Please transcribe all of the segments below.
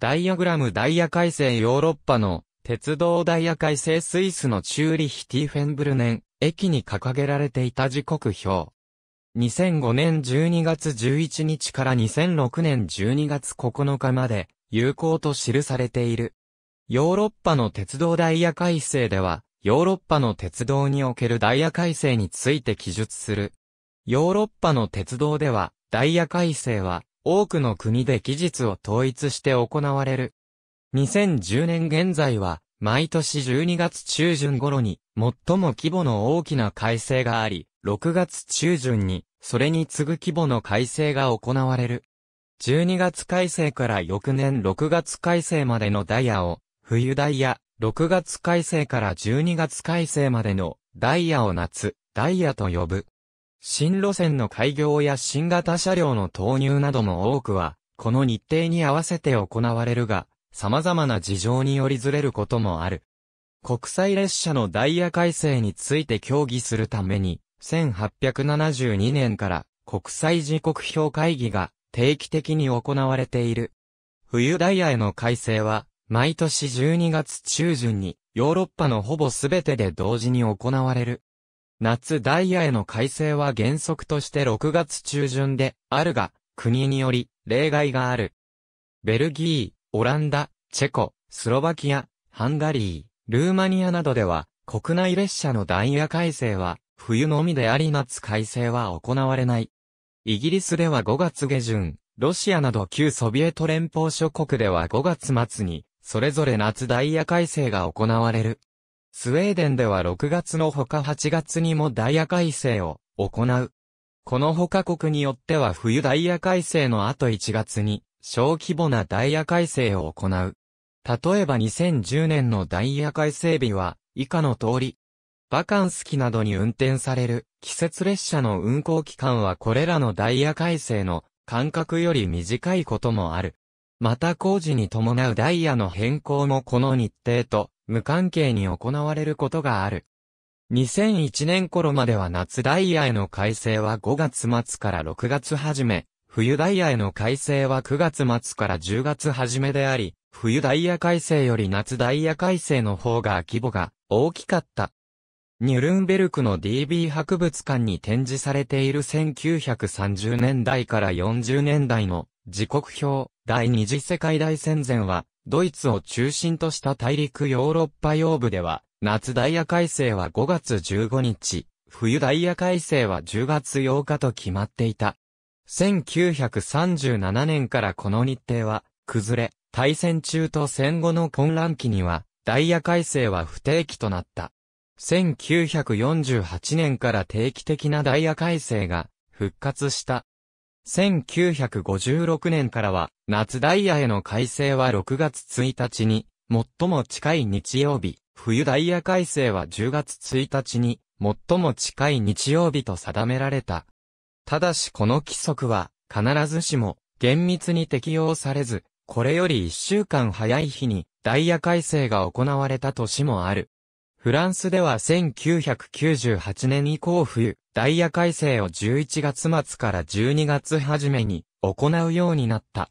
ダイヤグラムダイヤ改正ヨーロッパの鉄道ダイヤ改正スイスのチューリヒティフェンブルネン駅に掲げられていた時刻表。2005年12月11日から2006年12月9日まで有効と記されている。ヨーロッパの鉄道ダイヤ改正では、ヨーロッパの鉄道におけるダイヤ改正について記述する。ヨーロッパの鉄道では、ダイヤ改正は、多くの国で期日を統一して行われる。2010年現在は、毎年12月中旬頃に、最も規模の大きな改正があり、6月中旬に、それに次ぐ規模の改正が行われる。12月改正から翌年6月改正までのダイヤを、冬ダイヤ、6月改正から12月改正までのダイヤを夏、ダイヤと呼ぶ。新路線の開業や新型車両の投入なども多くは、この日程に合わせて行われるが、様々な事情によりずれることもある。国際列車のダイヤ改正について協議するために、1872年から国際時刻表会議が定期的に行われている。冬ダイヤへの改正は、毎年12月中旬にヨーロッパのほぼすべてで同時に行われる。夏ダイヤへの改正は原則として6月中旬であるが、国により例外がある。ベルギー、オランダ、チェコ、スロバキア、ハンガリー、ルーマニアなどでは、国内列車のダイヤ改正は、冬のみであり夏改正は行われない。イギリスでは5月下旬、ロシアなど旧ソビエト連邦諸国では5月末に、それぞれ夏ダイヤ改正が行われる。スウェーデンでは6月のほか8月にもダイヤ改正を行う。このほか国によっては冬ダイヤ改正の後1月に小規模なダイヤ改正を行う。例えば2010年のダイヤ改正日は以下の通り。バカンス期などに運転される季節列車の運行期間はこれらのダイヤ改正の間隔より短いこともある。また工事に伴うダイヤの変更もこの日程と無関係に行われることがある。2001年頃までは夏ダイヤへの改正は5月末から6月初め、冬ダイヤへの改正は9月末から10月初めであり、冬ダイヤ改正より夏ダイヤ改正の方が規模が大きかった。ニュルンベルクの DB 博物館に展示されている1930年代から40年代の時刻表第二次世界大戦前はドイツを中心とした大陸ヨーロッパ洋部では、夏ダイヤ改正は5月15日、冬ダイヤ改正は10月8日と決まっていた。1937年からこの日程は、崩れ、大戦中と戦後の混乱期には、ダイヤ改正は不定期となった。1948年から定期的なダイヤ改正が復活した。1956年からは、夏ダイヤへの改正は6月1日に、最も近い日曜日、冬ダイヤ改正は10月1日に、最も近い日曜日と定められた。ただしこの規則は、必ずしも、厳密に適用されず、これより1週間早い日に、ダイヤ改正が行われた年もある。フランスでは1998年以降冬、ダイヤ改正を11月末から12月初めに行うようになった。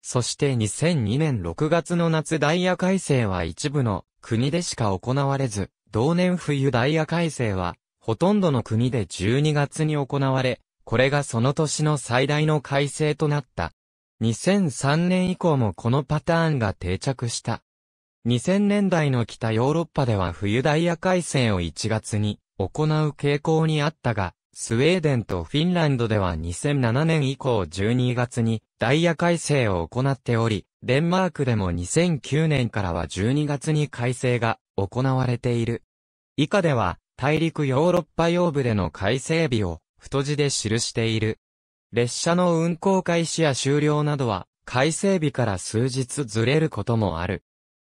そして2002年6月の夏ダイヤ改正は一部の国でしか行われず、同年冬ダイヤ改正はほとんどの国で12月に行われ、これがその年の最大の改正となった。2003年以降もこのパターンが定着した。2000年代の北ヨーロッパでは冬ダイヤ改正を1月に行う傾向にあったが、スウェーデンとフィンランドでは2007年以降12月にダイヤ改正を行っており、デンマークでも2009年からは12月に改正が行われている。以下では大陸ヨーロッパ用部での改正日を太字で記している。列車の運行開始や終了などは改正日から数日ずれることもある。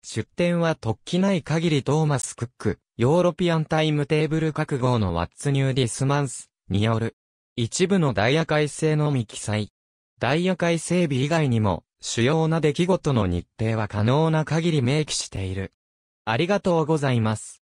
出典は突起ない限りトーマス・クック、ヨーロピアンタイムテーブル覚悟のワッツニューディスマンスによる。一部のダイヤ改正のみ記載。ダイヤ改正日以外にも、主要な出来事の日程は可能な限り明記している。ありがとうございます。